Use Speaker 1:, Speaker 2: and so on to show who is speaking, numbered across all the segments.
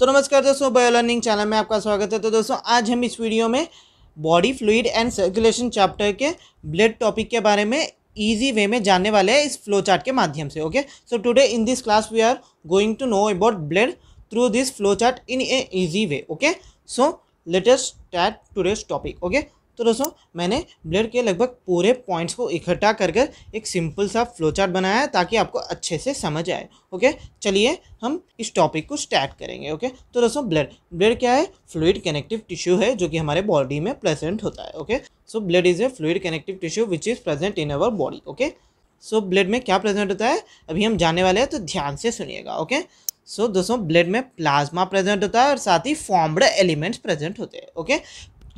Speaker 1: तो नमस्कार दोस्तों बायो लर्निंग चैनल में आपका स्वागत है तो दोस्तों आज हम इस वीडियो में body fluid and circulation chapter के ब्लड टॉपिक के बारे में ईजी वे में जानने वाले हैं इस फ्लो चार्ट के माध्यम से okay so today in this class we are going to know about blood through this flow chart in a easy way okay so let's टैट टूडेज टॉपिक ओके तो दोस्तों मैंने ब्लेड के लगभग पूरे पॉइंट्स को इकट्ठा करके एक सिंपल सा फ्लो चार्ट बनाया है ताकि आपको अच्छे से समझ आए ओके चलिए हम इस टॉपिक को स्टार्ट करेंगे ओके तो दोस्तों ब्लड ब्लड क्या है फ्लूड कनेक्टिव टिश्यू है जो कि हमारे बॉडी में प्रेजेंट होता है okay so blood is a fluid connective tissue which is present in our body okay so blood में क्या प्रेजेंट होता है अभी हम जाने वाले हैं तो ध्यान से सुनिएगा ओके सो so, दोस्तों ब्लड में प्लाज्मा प्रेजेंट होता है और साथ ही फॉर्म्ड एलिमेंट्स प्रेजेंट होते हैं ओके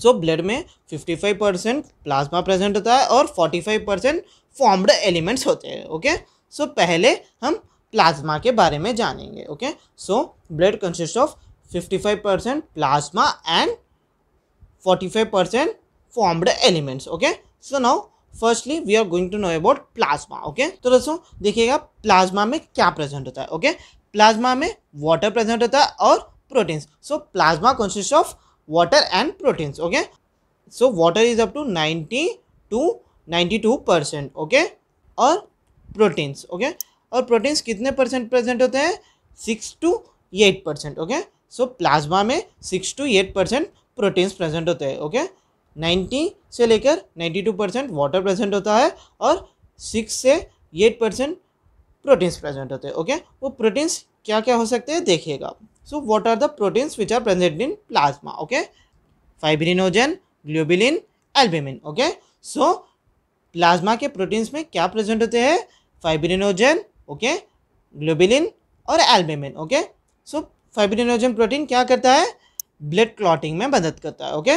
Speaker 1: सो so, ब्लड में 55 परसेंट प्लाज्मा प्रेजेंट होता है और 45 परसेंट फॉर्म्ड एलिमेंट्स होते हैं ओके सो पहले हम प्लाज्मा के बारे में जानेंगे okay so blood consist of 55 percent plasma and 45 percent formed elements okay so now firstly we are going to know about plasma okay तो दोस्तों देखिएगा प्लाज्मा में क्या प्रेजेंट होता है ओके okay? प्लाज्मा में वाटर प्रेजेंट होता है और proteins so plasma consist of water and proteins okay so water is up to ninety two ninety two percent okay और प्रोटीन्स ओके और प्रोटीन्स कितने परसेंट प्रेजेंट होते हैं six to eight percent okay so plasma में six to eight percent proteins present होते हैं okay ninety से लेकर ninety two percent water present होता है और सिक्स से एट परसेंट प्रोटीन्स प्रेजेंट होते हैं ओके वो प्रोटीन्स क्या क्या हो सकते हैं देखिएगा आप So what are the proteins which are present in plasma? Okay, fibrinogen, globulin, albumin. Okay, so plasma के प्रोटीन्स में क्या प्रेजेंट होते हैं फाइब्रिनोजन ओके ग्लोबिलिन और albumin okay so fibrinogen protein क्या करता है ब्लड क्लॉटिंग में मदद करता है okay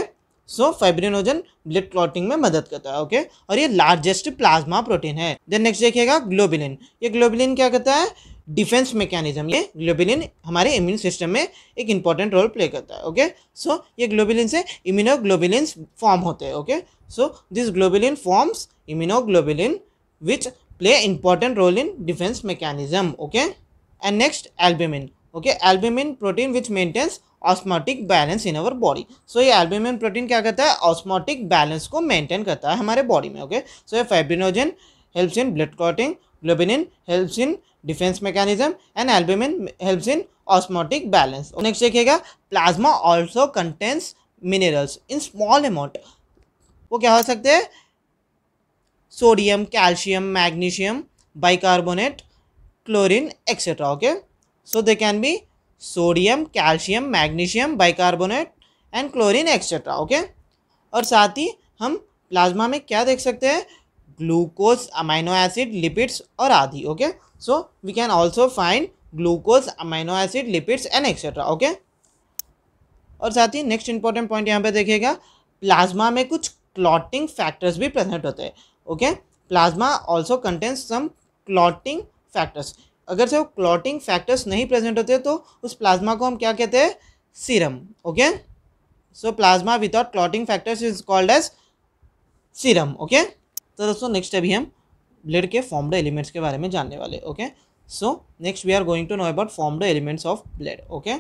Speaker 1: so fibrinogen blood clotting में मदद करता है ओके okay? और ये लार्जेस्ट प्लाज्मा प्रोटीन है देन नेक्स्ट देखिएगा ग्लोबिलिन ये ग्लोबिलिन क्या करता है डिफेंस मैकेनिज्म ये ग्लोबिलिन हमारे इम्यून सिस्टम में एक इंपॉर्टेंट रोल प्ले करता है ओके सो so, ये ग्लोबिलिन से इम्यूनोग्लोबिलिन फॉर्म होते हैं okay so this globulin forms immunoglobulin which play important role in defence mechanism okay and next albumin okay albumin protein which maintains osmotic balance in our body so ये albumin protein क्या करता है osmotic balance को maintain करता है हमारे body में okay so ये fibrinogen helps in blood clotting globulin helps in defence mechanism and albumin helps in osmotic balance next देखिएगा plasma also contains minerals in small amount वो क्या हो सकते हैं sodium calcium magnesium bicarbonate chlorine etcetera okay so they can be sodium calcium magnesium bicarbonate and chlorine etcetera okay और साथ ही हम plasma में क्या देख सकते हैं ग्लूकोज अमाइनो एसिड लिपिड्स और आदि okay so we can also find glucose amino acid lipids and etcetera okay और साथ ही नेक्स्ट इंपॉर्टेंट पॉइंट यहाँ पे देखिएगा प्लाज्मा में कुछ क्लॉटिंग फैक्टर्स भी प्रेजेंट होते हैं okay plasma also contains some clotting factors अगर से वो क्लॉटिंग फैक्टर्स नहीं प्रेजेंट होते तो उस प्लाज्मा को हम क्या कहते हैं serum okay so plasma without clotting factors is called as serum okay तो दोस्तों नेक्स्ट अभी हम ब्लड के फॉर्मड एलिमेंट्स के बारे में जानने वाले okay so next we are going to know about formed elements of blood okay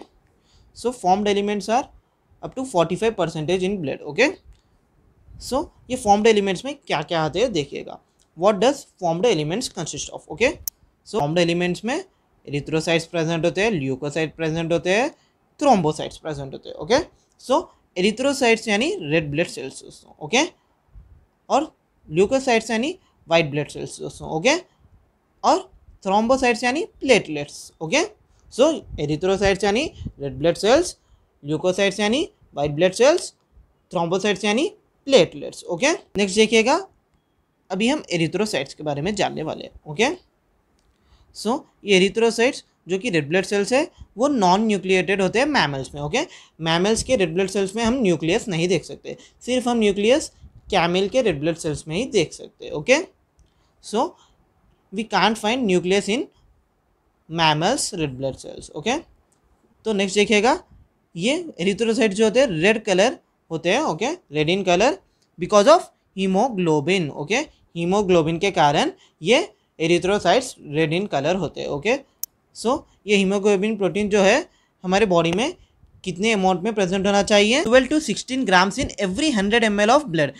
Speaker 1: so formed elements are up to forty five percentage in blood okay so ये formed elements में क्या क्या आते हैं देखिएगा what does formed elements consist of okay so formed elements में erythrocytes present होते हैं ल्यूकोसाइट प्रेजेंट होते हैं थ्रोम्बोसाइट्स प्रेजेंट होते हैं ओके सो एरिथ्रोसाइट्स यानी रेड ब्लड सेल्स दोस्तों ओके और ल्यूकोसाइट्स यानी वाइट ब्लड सेल्स दोस्तों ओके और थ्रोम्बोसाइट्स यानी प्लेटलेट्स ओके सो एरिथ्रोसाइट्स यानी रेड ब्लड सेल्स ल्यूकोसाइट्स यानी वाइट ब्लड सेल्स थ्रोम्बोसाइट्स यानी प्लेटलेट्स ओके नेक्स्ट देखिएगा अभी हम एरिथ्रोसाइट्स के बारे में जानने वाले हैं ओके सो ये एरिथ्रोसाइट्स जो कि रेड ब्लड सेल्स है वो नॉन न्यूक्लिएटेड होते हैं मैमल्स में ओके मैमल्स के रेड ब्लड सेल्स में हम न्यूक्लियस नहीं देख सकते सिर्फ हम न्यूक्लियस कैमिल के रेड ब्लड सेल्स में ही देख सकते हैं okay so we can't find nucleus in mammals red blood cells okay तो नेक्स्ट देखिएगा ये एरिथ्रोसाइट जो होते हैं रेड कलर होते हैं okay red in colour because of haemoglobin okay haemoglobin के कारण ये एरिथ्रोसाइट्स रेड इन कलर होते हैं ओके सो ये हीमोग्लोबिन प्रोटीन जो है हमारे बॉडी में कितने अमाउंट में प्रेजेंट होना चाहिए twelve to sixteen grams in every hundred M of blood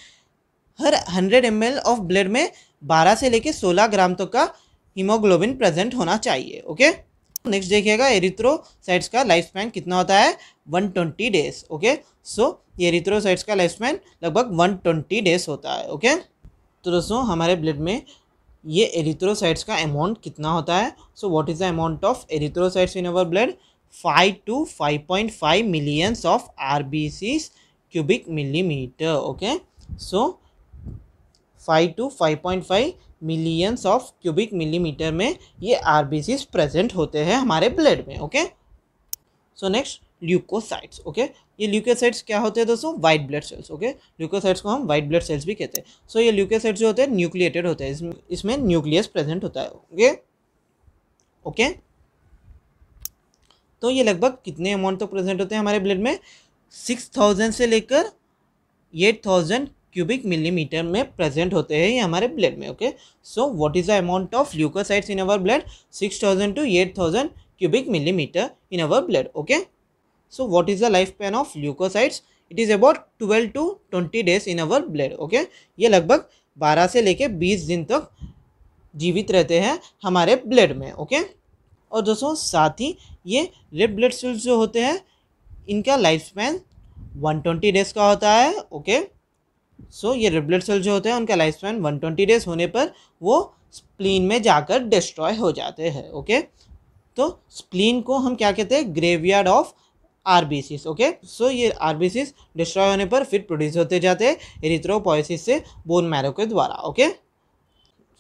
Speaker 1: हर हंड्रेड एम ऑफ ब्लड में बारह से लेकर सोलह ग्राम तक तो का हीमोग्लोबिन प्रेजेंट होना चाहिए ओके नेक्स्ट देखिएगा एरिथ्रोसाइट्स का लाइफ स्पैन कितना होता है 120 डेज ओके सो एरिथ्रोसाइट्स का लाइफ स्पैन लगभग 120 डेज होता है ओके okay? तो दोस्तों हमारे ब्लड में ये एरिथ्रोसाइट्स का अमाउंट कितना होता है so what is the amount of erythrocytes in our blood five five five to point of R B C cubic millimetre okay so five to five point five millions of cubic millimetre में ये R be present होते हैं हमारे blood में okay so next leucocytes okay ये leucocytes क्या होते हैं दोस्तों white blood cells okay leucocytes को हम वाइट ब्लड सेल्स भी कहते हैं सो so, ये ल्यूकोसाइट्स जो होते हैं न्यूक्लिएटेड होते हैं इसमें इसमें न्यूक्लियस प्रेजेंट होता है ओके ओके तो ये लगभग कितने अमाउंट तक तो प्रेजेंट होते हैं हमारे ब्लड में सिक्स थाउजेंड से लेकर एट थाउजेंड क्यूबिक मिलीमीटर में प्रेजेंट होते हैं ये हमारे ब्लड में okay so what is the amount of leucocytes in our blood six thousand to eight thousand cubic millimetre in our blood okay so what is the life span of leucocytes it is about twelve to twenty days in our blood okay ये लगभग बारह से लेकर बीस दिन तक जीवित रहते हैं हमारे ब्लड में ओके okay? और दोस्तों साथ ही ये रेड ब्लड सेल्स जो होते हैं इनका life span one twenty days का होता है ओके सो so, ये रेड ब्लड सेल्स जो होते हैं उनका life span one twenty days होने पर वो स्प्लीन में जाकर डिस्ट्रॉय हो जाते हैं ओके तो स्प्लीन को हम क्या कहते हैं graveyard of R okay so ये आर डिस्ट्रॉय होने पर फिर प्रोड्यूस होते जाते हैं एरिथ्रोपोइसिस से बोन मैरो के द्वारा ओके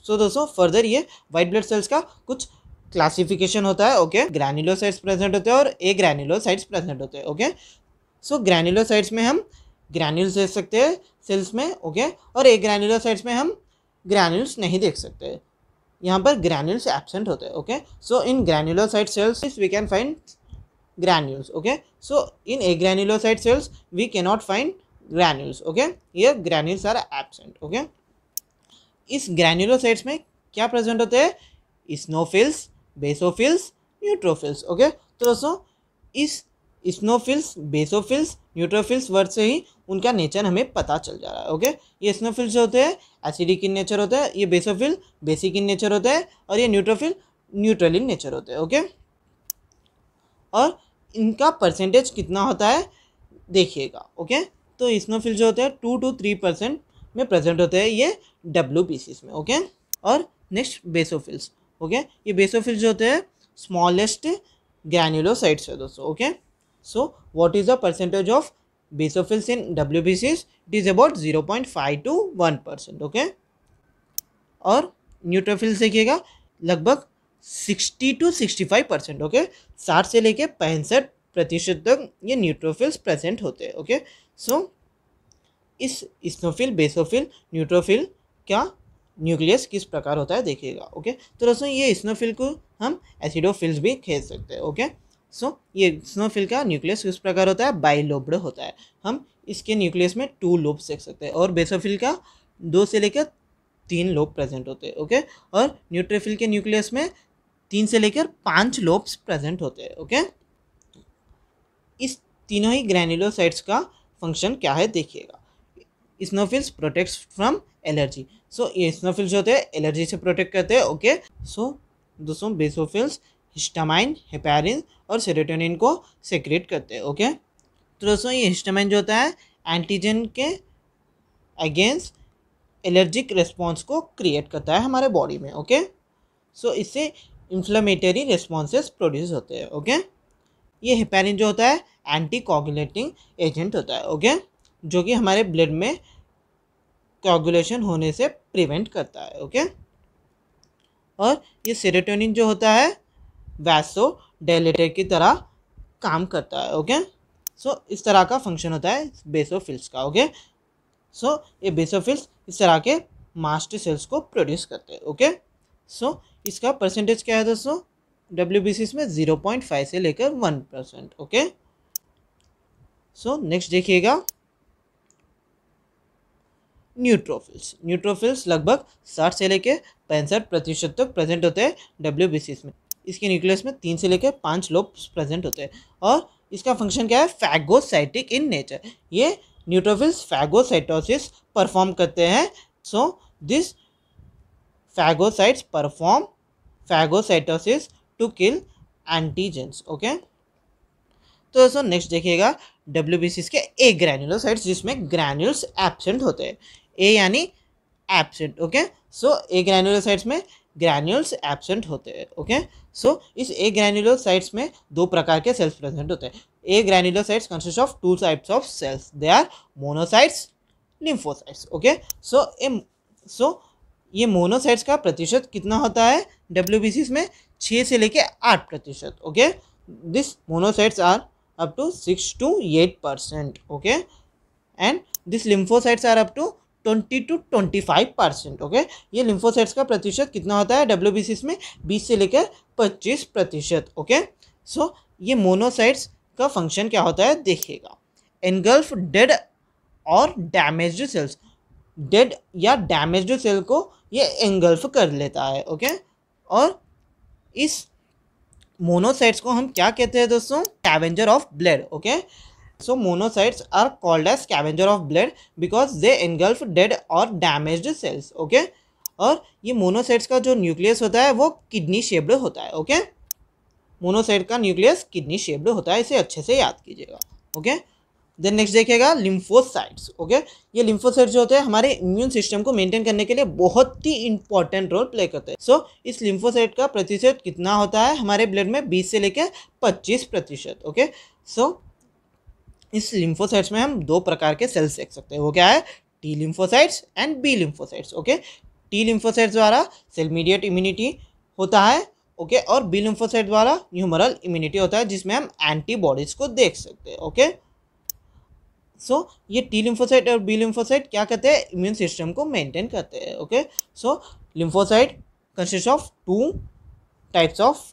Speaker 1: सो दोस्तों फर्दर ये वाइट ब्लड सेल्स का कुछ क्लासिफिकेशन होता है ओके ग्रैनुलोसाइट्स प्रेजेंट होते हैं और ए ग्रैनुलोसाइट्स प्रेजेंट होते हैं ओके सो ग्रैनुलोसाइट्स में हम ग्रैन्यूल्स देख सकते हैं सेल्स में ओके और ए ग्रैनुलोसाइट्स में हम ग्रैन्यूल्स नहीं देख सकते यहाँ पर ग्रैन्यूल्स एबसेंट होते हैं okay so in granulocyte cells we can find granules okay so in agranulocyte cells we not find granules okay ये ग्रैन्यूल्स आर एबसेंट ओके इस ग्रैन्युलोसाइट्स में क्या प्रेजेंट होते हैं स्नोफिल्स बेसोफिल्स न्यूट्रोफिल्स ओके तो दोस्तों इस स्नोफिल्स बेसोफिल्स न्यूट्रोफिल्स वर्ड से ही उनका नेचर हमें पता चल जा रहा है ओके ये स्नोफिल्स जो होते हैं एसिडिक इन नेचर होता है ये बेसोफिल बेसिक इन नेचर होता है और ये न्यूट्रोफिल न्यूट्रल इन नेचर होते हैं ओके और इनका परसेंटेज कितना होता है देखिएगा ओके तो स्नोफिल्स जो होते हैं टू टू थ्री परसेंट में प्रेजेंट होते हैं ये डब्ल्यू पीसीस में ओके और नेक्स्ट बेसोफिल्स ओके ये बेसोफिल्स जो होते हैं स्मॉलेस्ट ग्रैन्यूलोसाइट्स है दोस्तों okay so what is the percentage of these it is about zero point five to one percent okay और न्यूट्रोफिल्स देखिएगा लगभग sixty to sixty five percent okay साठ से लेके पैंसठ प्रतिशत तक ये न्यूट्रोफिल्स प्रेजेंट होते हैं ओके सो इस स्नोफिल बेसोफिल न्यूट्रोफिल क्या न्यूक्लियस किस प्रकार होता है देखिएगा ओके तो दोस्तों ये स्नोफिल को हम एसिडोफिल्स भी खेल सकते हैं ओके सो ये स्नोफिल का न्यूक्लियस किस प्रकार होता है बाइलोब्ड होता है हम इसके न्यूक्लियस में टू लोब देख सकते हैं और बेसोफिल का दो से लेकर तीन लोब प्रेजेंट होते हैं ओके और न्यूट्रोफिल के न्यूक्लियस में तीन से लेकर पांच लोब्स प्रेजेंट होते हैं ओके इस तीनों ही ग्रैनुलोसाइट्स का फंक्शन क्या है देखिएगा eosinophils protects from allergy so eosinophils होते हैं एलर्जी से प्रोटेक्ट करते हैं ओके सो दोस्तों बेसोफिल्स हिस्टामाइन हेपेरिन और सेरोटोनिन को सेक्रेट करते हैं ओके तो दोस्तों ये हिस्टामाइन जो होता है एंटीजन के अगेंस्ट एलर्जिक रिस्पॉन्स को क्रिएट करता है हमारे बॉडी में ओके सो इससे इन्फ्लामेटरी रिस्पॉन्सेस प्रोड्यूस होते हैं ओके ये हेपेरिन जो होता है एंटी कोगुलेटिंग एजेंट होता है ओके जो कि हमारे ब्लड में कोगुलेशन होने से प्रिवेंट करता है ओके और ये सेरोटोनिन जो होता है वैसो डेलेटर की तरह काम करता है ओके सो so, इस तरह का फंक्शन होता है बेसोफिल्स का ओके सो so, ये बेसोफिल्स इस तरह के मास्ट सेल्स को प्रोड्यूस करते हैं ओके सो so, इसका परसेंटेज क्या है दोस्तों डब्ल्यू में ज़ीरो पॉइंट फाइव से लेकर one percent okay so next देखिएगा न्यूट्रोफिल्स न्यूट्रोफिल्स लगभग साठ से लेकर पैंसठ प्रतिशत तक प्रेजेंट होते हैं डब्ल्यू में इसके न्यूक्लियस में तीन से लेकर पाँच लोब्स प्रेजेंट होते हैं और इसका फंक्शन क्या है फैगोसाइटिक इन नेचर ये न्यूट्रोफिल्स फैगोसाइटोसिस परफॉर्म करते हैं so this phagocytes perform phagocytosis to kill antigens okay तो दोस्तों नेक्स्ट देखिएगा डब्ल्यू के ए ग्रैन्यूलोसाइट्स जिसमें ग्रैन्यूल्स एबसेंट होते हैं ए यानी absent okay so a sides में ग्रैन्यूल्स एबसेंट होते हैं ओके सो इस ए साइड्स में दो प्रकार के सेल्स प्रेजेंट होते हैं agranulocytes consist of two types of cells they are monocytes lymphocytes okay so uh so ये मोनोसाइट्स का प्रतिशत कितना होता है डब्ल्यू में छः से लेके आठ प्रतिशत okay this monocytes are up to six to eight percent okay and this lymphocytes are up to twenty to twenty five percent okay ये लिम्फोसाइट्स का प्रतिशत कितना होता है डब्ल्यू में बीस से लेकर पच्चीस प्रतिशत ओके सो ये मोनोसाइट्स का फंक्शन क्या होता है देखिएगा एनगल्फ डेड और डैमेज सेल्स डेड या डैमेज सेल को ये एंगल्फ कर लेता है ओके और इस मोनोसाइट्स को हम क्या कहते हैं दोस्तों scavenger of blood okay So monocytes are called as scavenger of blood because they engulf dead or damaged cells. Okay. और ये मोनोसाइट्स का जो न्यूक्लियस होता है वो किडनी शेप्ड होता है ओके मोनोसाइट का न्यूक्लियस किडनी शेप्ड होता है इसे अच्छे से याद कीजिएगा ओके देन नेक्स्ट देखिएगा लिम्फोसाइट्स ओके ये लिम्फोसाइट्स जो होते हैं हमारे इम्यून सिस्टम को मेंटेन करने के लिए बहुत ही इंपॉर्टेंट रोल प्ले करते हैं सो so, इस लिम्फोसाइट का प्रतिशत कितना होता है हमारे ब्लड में बीस से लेकर पच्चीस प्रतिशत ओके सो इस लिम्फोसाइट्स में हम दो प्रकार के सेल्स देख सकते हैं वो क्या है T lymphocytes and B lymphocytes okay T lymphocytes द्वारा सेल मीडिएट इम्यूनिटी होता है ओके और बी लिम्फोसाइट द्वारा ह्यूमरल इम्यूनिटी होता है जिसमें हम एंटीबॉडीज को देख सकते हैं ओके सो so, ये टी लिम्फोसाइट और बी लिम्फोसाइट क्या करते हैं इम्यून सिस्टम को मेंटेन करते हैं okay so lymphocyte consist of two types of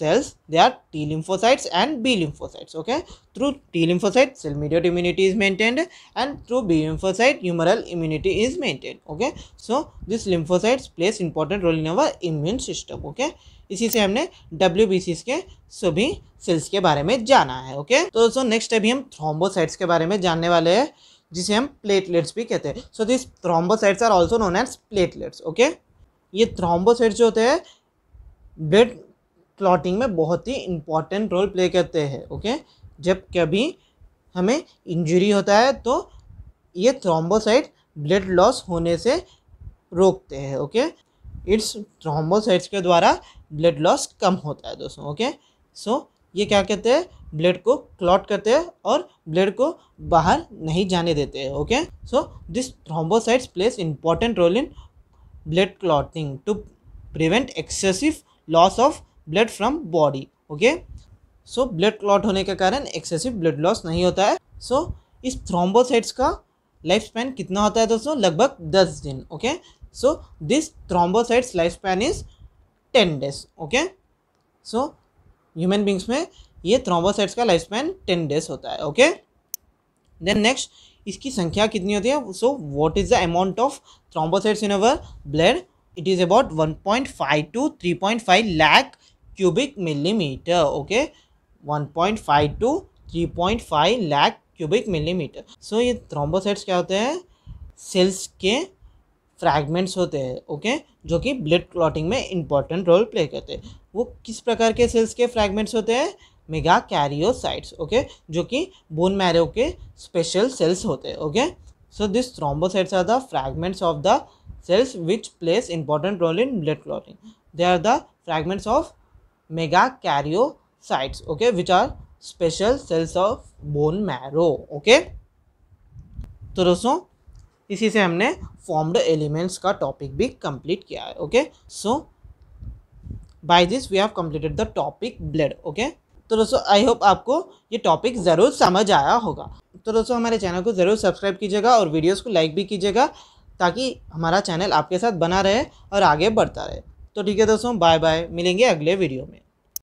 Speaker 1: cells they are T lymphocytes and B lymphocytes okay through T lymphocyte cell mediated immunity is maintained and through B lymphocyte humoral immunity is maintained okay so this lymphocytes plays important role in our immune system okay इसी से हमने W के सभी sales के बारे में जाना है ओके तो दोस्तों नेक्स्ट अभी हम थ्रोम्बोसाइट्स के बारे में जानने वाले हैं जिसे हम प्लेटलेट्स भी कहते हैं so this thrombocytes are also known as platelets okay ये थ्रोम्बोसाइट्स जो होते हैं ब्लड क्लॉटिंग में बहुत ही इम्पॉर्टेंट रोल प्ले करते हैं ओके जब कभी हमें इंजरी होता है तो ये थ्रोम्बोसाइट ब्लड लॉस होने से रोकते हैं ओके इट्स थ्रोम्बोसाइट्स के द्वारा ब्लड लॉस कम होता है दोस्तों ओके सो so, ये क्या कहते हैं ब्लड को क्लॉट करते हैं और ब्लड को बाहर नहीं जाने देते हैं okay so this thrombocytes plays important role in blood clotting to prevent excessive loss of blood from body okay so blood clot होने के कारण एक्सेसिव ब्लड लॉस नहीं होता है सो so, इस थ्रोम्बोसाइट्स का लाइफ स्पैन कितना होता है दोस्तों लगभग दस दिन okay so this thrombocytes life span is ten days okay so human beings में ये थ्रोम्बोसाइट्स का लाइफ स्पैन टेन डेज होता है ओके देन नेक्स्ट इसकी संख्या कितनी होती है so what is the amount of thrombocytes in our blood it is about one point five to three point five lakh point five to 1.5 point five lakh cubic millimetre सो ये thrombocytes क्या होते हैं सेल्स के फ्रैगमेंट्स होते हैं ओके okay? जो कि ब्लड क्लॉटिंग में इंपॉर्टेंट रोल प्ले करते हैं वो किस प्रकार के सेल्स के फ्रैगमेंट्स होते हैं मेगा कैरियोसाइट्स ओके जो कि बोन मैरो के स्पेशल सेल्स होते हैं okay so this thrombocytes are the fragments of the cells which plays important role in blood clotting they are the fragments of megakaryocytes okay which are special cells of bone marrow okay तो दोस्तों इसी से हमने formed elements का topic भी complete किया है okay so by this we have completed the topic blood okay तो दोस्तों आई होप आपको ये टॉपिक ज़रूर समझ आया होगा तो दोस्तों हमारे चैनल को ज़रूर सब्सक्राइब कीजिएगा और वीडियोस को लाइक भी कीजिएगा ताकि हमारा चैनल आपके साथ बना रहे और आगे बढ़ता रहे तो ठीक है दोस्तों बाय बाय मिलेंगे अगले वीडियो में